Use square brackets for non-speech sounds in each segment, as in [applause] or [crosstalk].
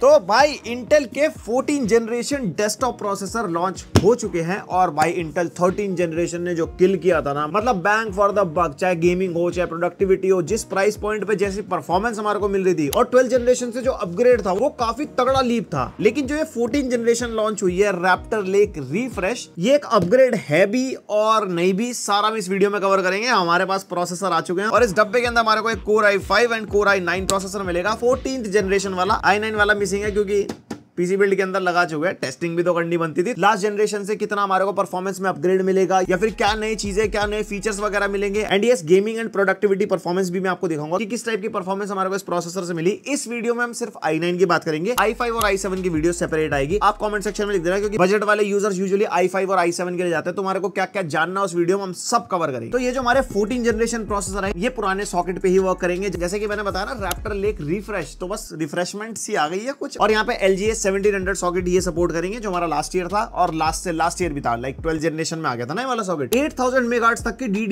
तो भाई इंटेल के 14 जनरेशन डेस्कटॉप प्रोसेसर लॉन्च हो चुके हैं और भाई इंटेल 13 जनरेशन ने जो किल किया था ना मतलब बैंक फॉर द बग चाहे गेमिंग हो चाहे प्रोडक्टिविटी हो जिस प्राइस पॉइंट पे जैसी परफॉर्मेंस हमारे को मिल रही थी और 12 जनरेशन से जो अपग्रेड था वो काफी तगड़ा लीप था लेकिन जो ये फोर्टीन जनरेशन लॉन्च हुई है रैप्टर लेक रिफ्रेश ये एक अपग्रेड है भी और नहीं भी सारा हम इस वीडियो में कवर करेंगे हमारे पास प्रोसेसर आ चुके हैं और इस डब्बे के अंदर हमारे को एक core i and core i processor मिलेगा फोर्टीन जनरेशन वाला आई नाइन वाला Promising a Googie. PC build के अंदर लगा चुके हैं टेस्टिंग भी तो करनी बनती थी लास्ट जनरेशन से कितना हमारे को परफॉर्मेंस में अपग्रेड मिलेगा या फिर क्या नई चीजें क्या नए फीचर्स वगैरह मिलेंगे and yes gaming and productivity performance भी मैं आपको दिखाऊंगा कि किस टाइप की परफॉर्मेंस हमारे को इस प्रोसेसर से मिली इस वीडियो में हम सिर्फ आई नाइन की बात करेंगे आई फाइव और आई सेवन की वीडियो सेपरेट आएगी आप कॉमेंट सेक्शन में लिख देना क्योंकि बजट वाले यूजर्स यूजली आई फाइव और आई सेवन के लिए जाते हैं तुम्हारे तो को क्या क्या जानना उस वीडियो में हम सब कवर करेंगे तो ये जो हमारे फोर्टीन जनरेशन प्रोसेसर है ये पुराने सॉकेट पे ही वर्क करेंगे जैसे कि मैंने बताया ना रैप्टर लेक रिफ्रेश तो बस रिफ्रेशमेंट सी आ गई है कुछ और यहाँ पे एल जी एस 1700 सॉकेट ये सपोर्ट करेंगे जो हमारा लास्ट ईयर था और लास्ट से लास्ट ईयर भी था लाइक ट्वेल्थ जनरेशन में आ गया था ना वाला सॉकेट 8000 थाउजेंड मेगा तक की डी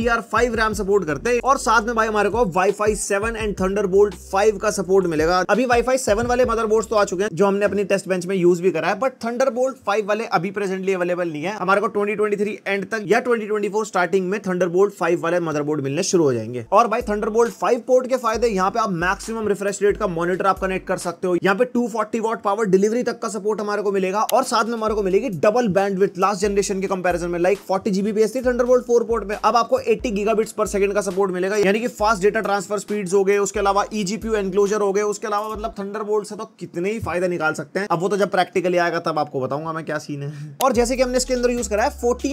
रैम सपोर्ट करते हैं और साथ में भाई हमारे को wifi seven and thunderbolt five का सपोर्ट मिलेगा अभी वाईफाई सेवन वाले मदर तो आ चुके हैं जो हमने अपनी टेस्ट बेंच में यूज भी करा है बट थंडर बोल्ट फाइव वाले अभी प्रेजेंटली अवेलेबल नहीं है हमारे को ट्वेंटी एंड तक या ट्वेंटी स्टार्टिंग में थंडर बोल्ट फाइव वाले मदरबोर्ड मिलने शुरू हो जाएंगे और भाई थंडर बोल्ट फाइव पोर्ट के फायदे यहाँ पे आप मैक्सिमम रिफ्रेश रेट का मॉनिटर आप कनेक्ट कर सकते हो यहाँ पे two forty watt power delivery GB तक का सपोर्ट हमारे को मिलेगा और साथ में हमारे को मिलेगी double band with last generation के कंपेरिजन में like forty GB B S thunderbolt four port में अब आपको एट्टी गीगाबिट्स पर सेकंड का सपोर्ट मिलेगा यानी कि फास्ट डेटा ट्रांसफर स्पीड हो गए उसके अलावा ईजीपीयू e एनक्लोजर हो गए उसके अलावा मतलब थंडरबोल्ट से तो कितने ही फायदा निकाल सकते हैं अब वो तो जब प्रैक्टिकली आएगा तब आपको बताऊंगा मैं क्या सीन है और जैसे कि हमने इसके अंदर यूज करा है फोर्टी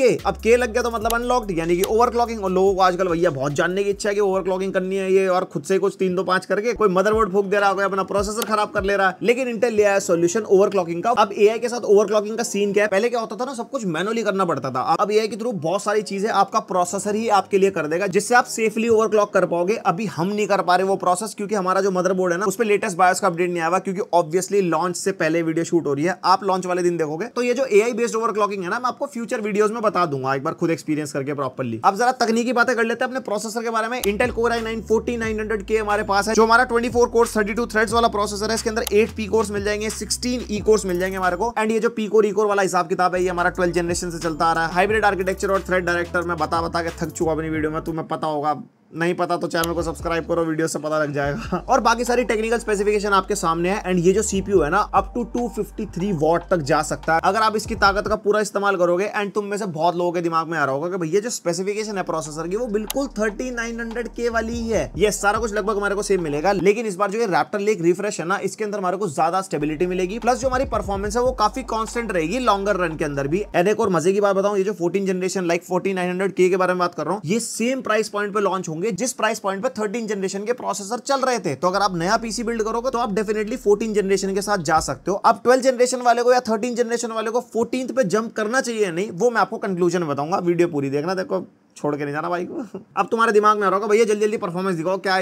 के अब के लग गया तो मतलब अनलॉक्ड यानी कि ओवरक्लॉकिंग और लोगों को आजकल भैया बहुत जानने की इच्छा है कि ओवरक्लॉकिंग करनी है ये और खुद से कुछ तीन दो पांच करके कोई मदरबोर्ड फूक दे रहा है अपना प्रोसेसर खराब कर ले रहा है लेकिन इंटेल ले आया है सोल्यूशन ओवरक्लॉकिंग का अब एआई के साथ ओवरक्लॉकिंग का सीन क्या है पहले क्या होता था ना सब कुछ मैनुअली करना पड़ता था अब एआई के थ्रू बहुत सारी चीजें आपका प्रोसेसर ही आपके लिए कर देगा जिससे आप सेफली ओवरक्लॉक कर पाओगे अभी हम नहीं कर पा रहे वो प्रोसेस क्योंकि हमारा जो मदरबोर्ड है ना उस पर लेटेस्ट बायस का अपडेट नहीं आया क्योंकि ऑब्वियसली लॉन्च से पहले वीडियो शूट हो रही है आप लॉन्च वाले दिन देखोगे तो ये जो एआई बेस्ड ओवर है ना मैं आपको फ्यूचर वीडियो में बता दूंगा एक बार खुद एक्सपीरियंस करके प्रॉपरली अब जरा तकनीकी बातें कर लेते हैं अपने प्रोसेसर के बारे में Intel core i nine forty nine hundred के हमारे पास है जो हमारा twenty four cores thirty two threads वाला प्रोसेसर है इसके अंदर एट पी कोर्स मिल जाएंगे जाएंगे सिक्सटीन ई कोर्स मिल जाएंगे हमारे को एंड ये जो पीकोर ईकोर वाला हिसाब किताब है ये हमारा ट्वेल्थ जनरेशन से चलता आ रहा है हाइब्रिड आर्किटेक्चर और थ्रेड डायरेक्टर मैं बता बता के थक चुका अपनी वीडियो में तुम्हें पता होगा नहीं पता तो चैनल को सब्सक्राइब करो वीडियो से पता लग जाएगा [laughs] और बाकी सारी टेक्निकल स्पेसिफिकेशन आपके सामने है एंड ये जो सीपीयू है ना अप टू 253 वॉट तक जा सकता है अगर आप इसकी ताकत का पूरा इस्तेमाल करोगे एंड तुम में से बहुत लोगों के दिमाग में आ रहा होगा कि भैया जो स्पेसिफिकेशन है प्रोसेसर की वो बिल्कुल थर्टी के वाली ही है ये सारा कुछ लगभग हमारे को सेम मिलेगा लेकिन इस बार जो रैप्टर लेक रिफ्रेश है ना इसके अंदर हमारे को ज्यादा स्टेबिलिटी मिलेगी प्लस जो हमारी परफॉर्मेंस है वो काफी कॉन्स्टेंट रहेगी लॉन्गर रन के अंदर भी एंड एक और मजे की बात बताऊँ ये जो फोर्टीन जनरेशन लाइक फोर्टी के बारे में बात कर रहा हूँ ये सेम प्राइस पॉइंट पे लॉन्च होंगे होंगे जिस प्राइस पॉइंट पर थर्टीन जनरेशन के प्रोसेसर चल रहे थे तो अगर आप नया पीसी बिल्ड करोगे तो आप डेफिनेटली फोर्टीन जनरेशन के साथ जा सकते हो आप ट्वेल्व जनरेशन वाले को या थर्टीन जनरेशन वाले को फोर्टीन पे जंप करना चाहिए नहीं वो मैं आपको कंक्लूजन बताऊंगा वीडियो पूरी देखना देखो छोड़ के नहीं जाना भाई को अब तुम्हारे दिमाग में आ रहा होगा भैया जल्दी जल्दी परफॉर्मेंस दिखाओ क्या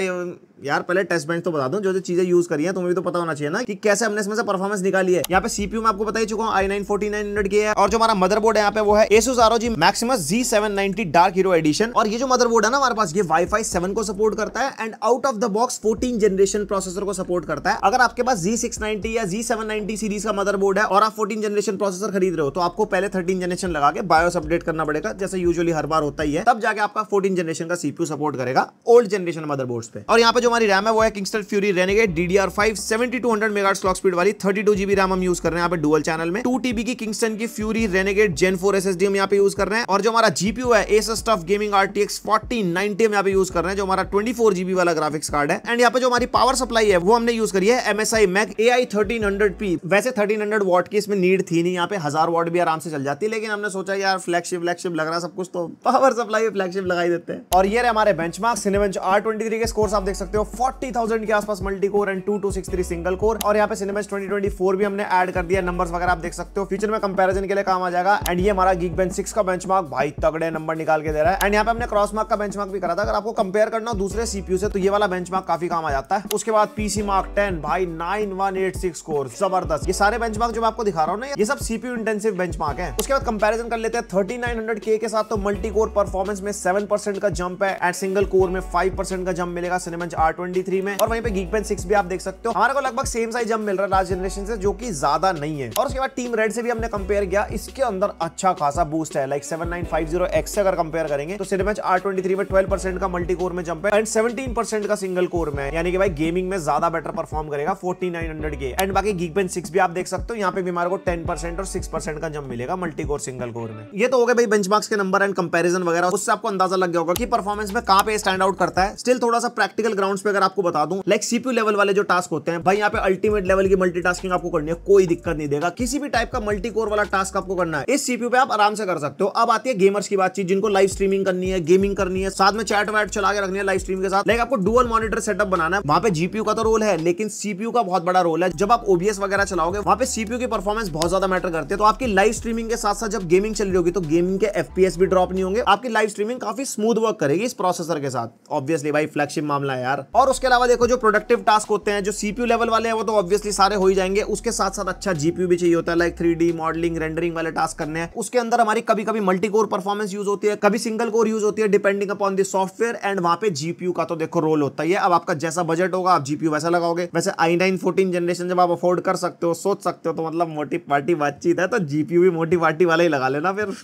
यार पहले टेस्ट बेंच तो बता दूं जो जो चीजें यूज करी है तुम्हें भी तो पता होना चाहिए ना कि कैसे हमने इसमें से परफॉर्मेंस निकाली है यहाँ पे सीपीयू में आपको बता ही चुका हूँ i nine forty nine hundred की है और जो हमारा मदर है यहाँ पे वो है Asus R G Maximus G seven ninety dark hero edition और ये जो बोर्ड है ना हमारे पास ये वाई फाई सेवन को सपोर्ट करता है and out of the box fourteen generation processor को सपोर्ट करता है अगर आपके पास जी सिक्स नाइनटी या जी सेवन नाइनटी सीरीज का मदर बोर्ड है और आप फोर्टीन जनरेशन प्रोसेसर खरीद रहे हो तो आपको पहले थर्टीन जनरेशन लगा के बायोस अपडेट करना पड़ेगा जैसे यूजुअली हर बार होता ही है तब जाके आपका फोर्टीन जनरेशन का सीपीयू सपोर्ट करेगा ओल्ड जनरेशन मदरबोर्ड्स पे और यहाँ पे जो हमारी रैम है वो है Kingston Fury Renegade DDR five seventy two hundred mega clock speed वाली थर्टी टू जीबी रैम हम यूज कर रहे हैं यहाँ पे डुअल चैनल में टू टीबी की किंगस्टन की फ्यूरी रहने रेनेगेट जेन फोर एस हम यहाँ पे यूज कर रहे हैं और जो हमारा जीपीयू है S S stuff gaming R T X forty ninety हम यहाँ पे यूज कर रहे हैं जो हमारा ट्वेंटी फोर जीबी वाला ग्राफिक्स कार्ड है एंड यहाँ पे जो हमारी पावर सप्लाई है वो हमने यूज करी है M S I MEG A I thirteen hundred P वैसे थर्टीन हंड्रेड वॉट की इसमें नीड थी नहीं यहाँ पे हजार वॉट भी आराम से चल जाती लेकिन हमने सोचा यार फ्लैगशिप फ्लैगशिप लग रहा है सब कुछ तो पावर सप्लाई भाई ये फ्लैगशिप लगाई देते हैं और ये रहे हमारे बेंचमार्क सिनेबेंच R23 के स्कोर्स आप देख सकते हो 40,000 के आसपास multi core and 2263 single core और यहाँ पे सिनेबेंच 2024 भी हमने ऐड कर दिया नंबर्स वगैरह आप देख सकते हो फ्यूचर में कंपेरिजन के लिए काम आ जाएगा एंड ये हमारा गीक बेंच सिक्स का बेंच भाई तगड़े नंबर निकाल के दे रहा है एंड यहाँ पे हमने क्रॉस मार्क का बेंच भी करा था अगर आपको कंपेयर करना दूसरे सीपीयू से तो ये वाला बेंच काफी काम आ जाता है उसके बाद पीसी मार्क टेन भाई nine one eight six core जबरदस्त ये सारे बेंचमार्क जो मैं आपको दिखा रहा हूँ ना ये सब सीपी इंटेंसिव बेंचमार्क है उसके बाद कंपेरिजन कर लेते हैं थर्टी नाइन हंड्रेड के साथ तो मल्टी कोर परफॉर्म परफॉर्मेंस में सेवन परसेंट का जंप है एट सिंगल कोर में फाइव परसेंट का जंप मिलेगा सिनेमंच आर ट्वेंटी थ्री में और वहीं पे गीक पेन सिक्स भी आप देख सकते हो हमारे को लगभग सेम साइज जंप मिल रहा है लास्ट जनरेशन से जो की ज्यादा नहीं है और उसके बाद टीम रेड से भी हमने कंपेयर किया इसके अंदर अच्छा खासा बूस्ट है like seven nine five zero X अगर कंपेयर करेंगे तो सिनेमच आर ट्वेंटी थ्री में ट्वेल्व परसेंट का मल्टी कोर में जंप है एंड सेवेंटीन परसेंट का सिंगल कोर में यानी कि भाई गेमिंग में ज्यादा बेटर परफॉर्म करेगा फोर्टी नाइन हंड्रेड के एंड बाकी गीक पेन सिक्स भी आप देख सकते हो यहाँ पे भी हमारे को टेन परसेंट और सिक्स परसेंट का जंप मिलेगा मल्टी कोर सिंगल कोर में ये तो हो गया भाई बेंच के नंबर एंड कंपेरिजन वगैरह होगा उससे आपको अंदाजा लग गया होगा कि परफॉर्मेंस में कहां पे स्टैंड आउट करता है स्टिल थोड़ा सा प्रैक्टिकल ग्राउंड्स पे अगर आपको बता दूं लाइक सीपीयू लेवल वाले जो टास्क होते हैं भाई यहाँ पे अल्टीमेट लेवल की मल्टी आपको करनी है कोई दिक्कत नहीं देगा किसी भी टाइप का मल्टी कोर वाला टास्क आपको करना है इस सीपीयू पे आप आराम से कर सकते हो अब आती है गेमर्स की बातचीत जिनको लाइव स्ट्रीमिंग करनी है गेमिंग करनी है साथ में चैट वैट चला के रखनी है लाइव स्ट्रीम के साथ लाइक आपको डुअल मॉनिटर सेटअप बनाना है वहाँ पे जीपीयू का तो रोल है लेकिन सीपीयू का बहुत बड़ा रोल है जब आप ओबीएस वगैरह चलाओगे वहाँ पे सीपीयू की परफॉर्मेंस बहुत ज्यादा मैटर करती है तो आपकी लाइव स्ट्रीमिंग के साथ साथ जब गेमिंग चल रही होगी तो गेमिंग के एफपीएस भी ड्रॉप नहीं होंगे आपकी लाइव स्ट्रीमिंग काफी स्मूथ वर्क करेगी इस प्रोसेसर के साथ ऑब्वियसली भाई फ्लैगशिप मामला है यार और उसके अलावा देखो जो प्रोडक्टिव टास्क होते हैं जो सीपीयू लेवल वाले हैं वो तो ऑब्वियसली सारे हो ही जाएंगे उसके साथ साथ अच्छा जीपीयू भी चाहिए होता है लाइक थ्री मॉडलिंग रेंडरिंग वाले टास्क करने हैं उसके अंदर हमारी कभी कभी मल्टी कोर परफॉर्मेंस यूज होती है कभी सिंगल कोर यूज होती है depending upon the software and वहाँ पे जीपीयू का तो देखो रोल होता ही है अब आपका जैसा बजट होगा आप जीपीयू वैसा लगाओगे वैसे आई नाइन फोर्टीन जनरेशन जब आप अफोर्ड कर सकते हो सोच सकते हो तो मतलब मोटी पार्टी बातचीत है तो जीपीयू भी मोटी पार्टी वाला ही लगा लेना फिर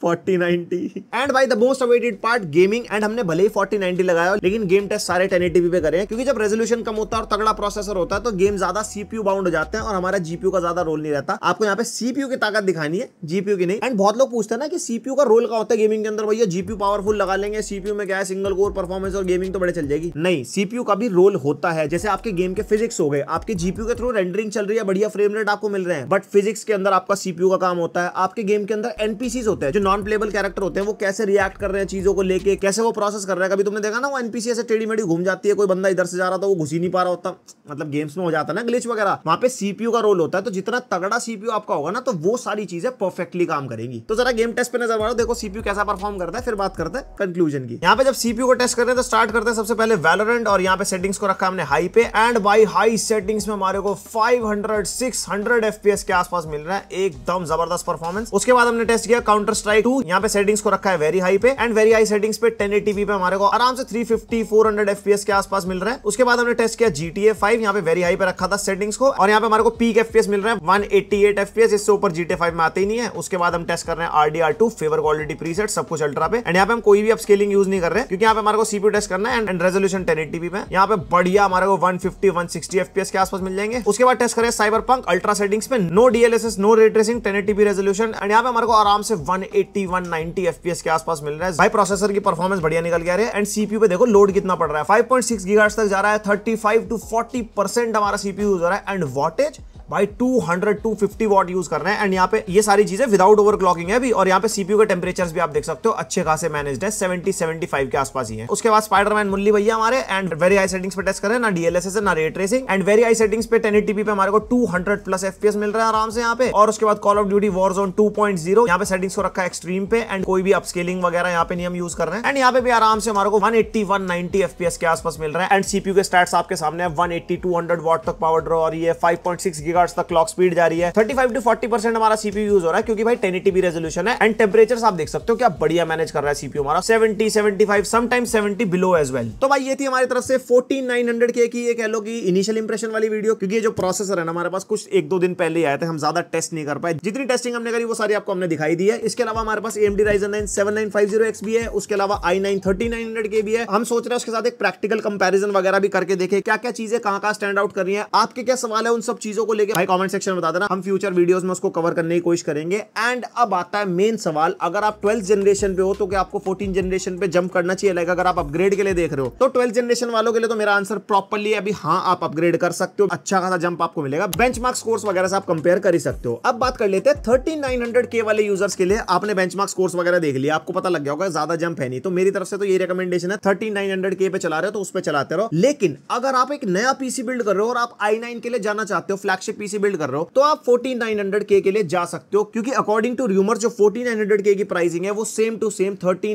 4090 एंड भाई the most awaited part gaming and हमने भले ही 4090 लगाया लेकिन गेम टेस्ट सारे 1080p पे करें क्योंकि जब रेजोल्यूशन कम होता है और तगड़ा प्रोसेसर होता है तो गेम ज्यादा सीपीयू बाउंड हो जाते हैं और हमारा जीपीयू का ज्यादा रोल नहीं रहता आपको यहाँ पे सीपीयू की ताकत दिखानी है जीपीयू की नहीं एंड बहुत लोग पूछते हैं ना कि सीपीयू का रोल का होता है गेमिंग के अंदर भैया जीपीयू पावरफुल लगा लेंगे सीपीयू में क्या है सिंगल कोर परफॉर्मेंस और गेमिंग तो बड़े चल जाएगी नहीं सीपीयू का भी रोल होता है जैसे आपके गेम के फिजिक्स हो गए आपके जीपीयू के थ्रू रेंडरिंग चल रही है बढ़िया फ्रेम रेट आपको मिल रहे हैं बट फिजिक्स के अंदर आपका सीपीयू का काम होता है आपके गेम के अंदर एनपीसी होते हैं जो नॉन प्लेबल कैरेक्टर होते हैं वो कैसे रिएक्ट कर रहे हैं चीज़ों को लेके कैसे वो प्रोसेस कर रहे हैं कभी तुमने देखा ना वो एनपीसी ऐसे टेढ़ी मेढ़ी घूम जाती है कोई बंदा इधर से जा रहा था वो घुस ही नहीं पा रहा होता मतलब गेम्स में हो जाता ना ग्लिच वगैरह वहाँ पे सीपीयू का रोल होता है तो जितना तगड़ा सीपीयू आपका होगा ना तो वो सारी चीजें परफेक्टली काम करेंगी तो जरा गेम टेस्ट पे नजर मारो देखो सीपीयू कैसा परफॉर्म करता है फिर बात करते हैं कंक्लूजन की यहाँ पे जब सीपीयू को टेस्ट करते हैं तो स्टार्ट करते हैं सबसे पहले वेलोरेंट और यहाँ पे सेटिंग्स को रखा हमने हाई पे एंड बाई हाई सेटिंग्स में हमारे को फाइव 500 600 एफपीएस के आसपास मिल रहा है एकदम जबरदस्त परफॉर्मेंस उसके बाद हमने टेस्ट किया काउंटर स्ट्राइक बाई टू यहाँ पे सेटिंग्स को रखा है वेरी हाई पे एंड वेरी हाई सेटिंग्स पे टेन एटीपी पे हमारे को आराम से three fifty four hundred FPS के आसपास मिल रहा है उसके बाद हमने टेस्ट किया जी टी ए फाइव यहाँ पे वेरी हाई पे रखा था सेटिंग्स को और यहाँ पे हमारे को पीक एफपीएस मिल रहा है वन एट्टी एट एफपीएस इससे ऊपर जीटीए फाइव में आते ही नहीं है उसके बाद हम टेस्ट कर रहे हैं R D R two favour quality preset सब कुछ अल्ट्रा पे एंड यहाँ पे हम कोई भी अब स्केलिंग यूज नहीं कर रहे क्योंकि यहाँ पे हमारे को सीपी टेस्ट करना है एंड रेजोल्यूशन टेन एटीपी में यहाँ पे बढ़िया हमारे को one fifty one sixty FPS के आसपास मिल जाएंगे उसके बाद टेस्ट करें साइबर पंक अल्ट्रा सेटिंग्स पे no DLSS no ray tracing ten eighty P resolution and यहाँ पे हमारे को आराम से वन 180 190 fps के आसपास मिल रहा है भाई प्रोसेसर की परफॉर्मेंस बढ़िया निकल गया है एंड सीपीयू पे देखो लोड कितना पड़ रहा है 5.6 गीगाहर्ट्ज तक जा रहा है 35 टू फोर्टी परसेंट हमारा सीपीयू यूज हो रहा है एंड वॉटेज भाई 200 250 वॉट यूज कर रहे हैं एंड यहाँ पे ये सारी चीजें विदाउट ओवरक्लॉकिंग है अभी और यहाँ पे सीपीयू के टेम्परेचर्स भी आप देख सकते हो अच्छे खासे मैनेज है 70 75 के आसपास ही है उसके बाद स्पाइडरमैन मुल्ली भैया हमारे एंड वेरी हाई सेटिंग्स पे टेस्ट करें ना डीएलएसएस ना ray tracing and very high settings पे टेन पे हमारे को टू प्लस एफपीएस मिल रहा है आराम से यहाँ पे और उसके बाद call of duty Warzone two point zero यहाँ पे सेटिंग्स को रखा एक्सट्रीम पे एंड कोई भी अपस्केलिंग वगैरह यहाँ पे नहीं हम यूज कर रहे हैं एंड यहाँ पे भी आराम से हमारे को one eighty one ninety FPS के आसपास मिल रहा है एंड सीपी के स्टार्ट आपके सामने one eighty two hundred watt तक पावर ड्रॉ और ये फाइव पॉइंट सिक्स मेगाहर्ट्ज तक क्लॉक स्पीड जा रही है 35 टू 40 परसेंट हमारा सीपीयू यूज हो रहा है क्योंकि भाई 1080p रेजोल्यूशन है एंड टेम्परेचर आप देख सकते हो क्या बढ़िया मैनेज कर रहा है सीपीयू हमारा 70 75 समटाइम 70 बिलो एज वेल तो भाई ये थी हमारी तरफ से 14900 के की ये कह लो कि इनिशियल इंप्रेशन वाली वीडियो क्योंकि ये जो प्रोसेसर है ना हमारे पास कुछ एक दो दिन पहले आए थे हम ज्यादा टेस्ट नहीं कर पाए जितनी टेस्टिंग हमने करी वो सारी आपको हमने दिखाई दी है इसके अलावा हमारे पास AMD Ryzen 9 7950X भी है उसके अलावा i9 3900 के भी है हम सोच रहे हैं उसके साथ एक प्रैक्टिकल कंपैरिजन वगैरह भी करके देखें क्या क्या चीजें कहां कहां स्टैंड आउट कर रही है आपके क्या सवाल है उन सब चीजों को लेकर लगे भाई कमेंट सेक्शन में बता देना हम फ्यूचर वीडियोस में उसको कवर करने की कोशिश करेंगे एंड अब आता है मेन सवाल अगर आप ट्वेल्थ जनरेशन पे हो तो क्या आपको फोर्टीन जनरेशन पे जंप करना चाहिए लाइक अगर आप अपग्रेड के लिए देख रहे हो तो ट्वेल्थ जनरेशन वालों के लिए तो मेरा आंसर प्रॉपरली अभी हाँ आप अपग्रेड कर सकते हो अच्छा खासा जंप आपको मिलेगा बेंच कोर्स वगैरह से आप कंपेयर कर सकते हो अब बात कर लेते हैं थर्टीन के वाले यूजर्स के लिए आपने बेंच कोर्स वगैरह देख लिया आपको पता लग गया होगा ज्यादा जंप है नहीं तो मेरी तरफ से तो ये रिकमेंडेशन है थर्टी के पे चला रहे हो तो उस पर चलाते रहो लेकिन अगर आप एक नया पीसी बिल्ड कर रहे हो और आप आई के लिए जाना चाहते हो फ्लैगशिप पीसी बिल्ड कर रहे हो तो आप फोर्टी के, के लिए जा सकते हो क्योंकि अकॉर्डिंग टू रूमर जो फोर्टी के की प्राइसिंग है वो सेम टू सेम थर्टी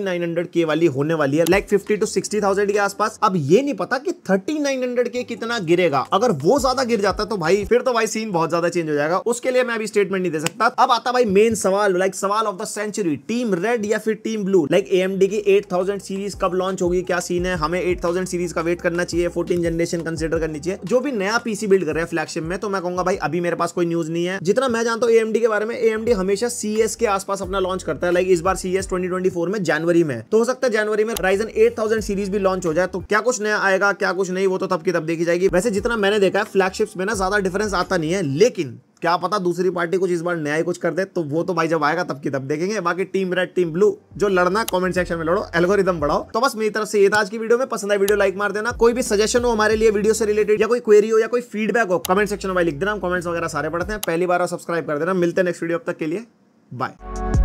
के वाली होने वाली है लाइक फिफ्टी टू सिक्सटी के आसपास अब ये नहीं पता कि थर्टी के कितना गिरेगा अगर वो ज्यादा गिर जाता तो भाई फिर तो भाई सीन बहुत ज्यादा चेंज हो जाएगा उसके लिए मैं अभी स्टेटमेंट नहीं दे सकता अब आता भाई मेन सवाल लाइक सवाल of the century team red या फिर टीम ब्लू लाइक ए की 8000 सीरीज कब लॉन्च होगी क्या सीन है हमें 8000 सीरीज का वेट करना चाहिए फोर्टीन जनरेशन कंसिडर करनी चाहिए जो भी नया पीसी बिल्ड कर रहे हैं फ्लैगशिप में तो मैं कहूंगा भाई अभी मेरे पास कोई न्यूज नहीं है जितना मैं जानता हूँ एएमडी के बारे में एएमडी हमेशा सीएस के आसपास अपना लॉन्च करता है लाइक इस बार सीएस 2024 में जनवरी में तो हो सकता है जनवरी में राइजन 8000 सीरीज भी लॉन्च हो जाए तो क्या कुछ नया आएगा क्या कुछ नहीं वो तो तब की तब देखी जाएगी वैसे जितना मैंने देखा है फ्लैगशिप में ना ज्यादा डिफरेंस आता नहीं है लेकिन क्या पता दूसरी पार्टी कुछ इस बार नया ही कुछ कर दे तो वो तो भाई जब आएगा तब की तब देखेंगे बाकी टीम रेड टीम ब्लू जो लड़ना कमेंट सेक्शन में लड़ो एल्गोरिदम बढ़ाओ तो बस मेरी तरफ से ये था आज की वीडियो में पसंद आई वीडियो लाइक मार देना कोई भी सजेशन हो हमारे लिए वीडियो से रिलेटेड या कोई क्वेरी हो या कोई फीडबैक हो कमेंट सेक्शन में भाई लिख देना कमेंट्स वगैरह सारे पढ़ते हैं पहली बार सब्सक्राइब कर देना मिलते हैं नेक्स्ट वीडियो अब तक के लिए बाय